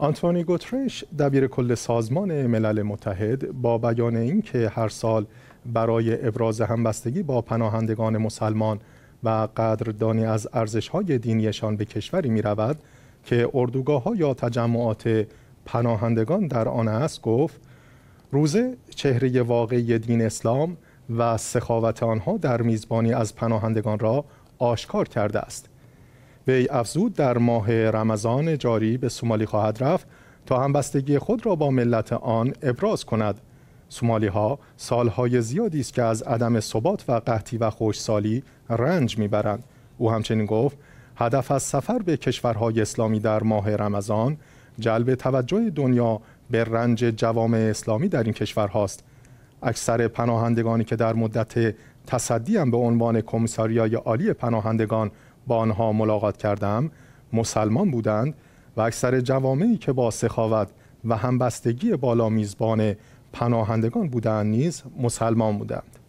آنتونی گوترش دبیر کل سازمان ملل متحد با بیان اینکه هر سال برای ابراز همبستگی با پناهندگان مسلمان و قدردانی از های دینیشان به کشوری می رود که اردوگاه یا تجمعات پناهندگان در آن است گفت روزه چهره واقعی دین اسلام و سخاوت آنها در میزبانی از پناهندگان را آشکار کرده است وی افزود در ماه رمضان جاری به سومالی خواهد رفت تا همبستگی خود را با ملت آن ابراز کند سومالی ها سالهای زیادی است که از عدم ثبات و قحطی و خوشسالی رنج میبرند او همچنین گفت هدف از سفر به کشورهای اسلامی در ماه رمضان جلب توجه دنیا به رنج جوامع اسلامی در این کشورهاست اکثر پناهندگانی که در مدت تصدی هم به عنوان کمیساریای عالی پناهندگان با آنها ملاقات کردم مسلمان بودند و اکثر جوامعی که با سخاوت و همبستگی بالا میزبان پناهندگان بودند نیز مسلمان بودند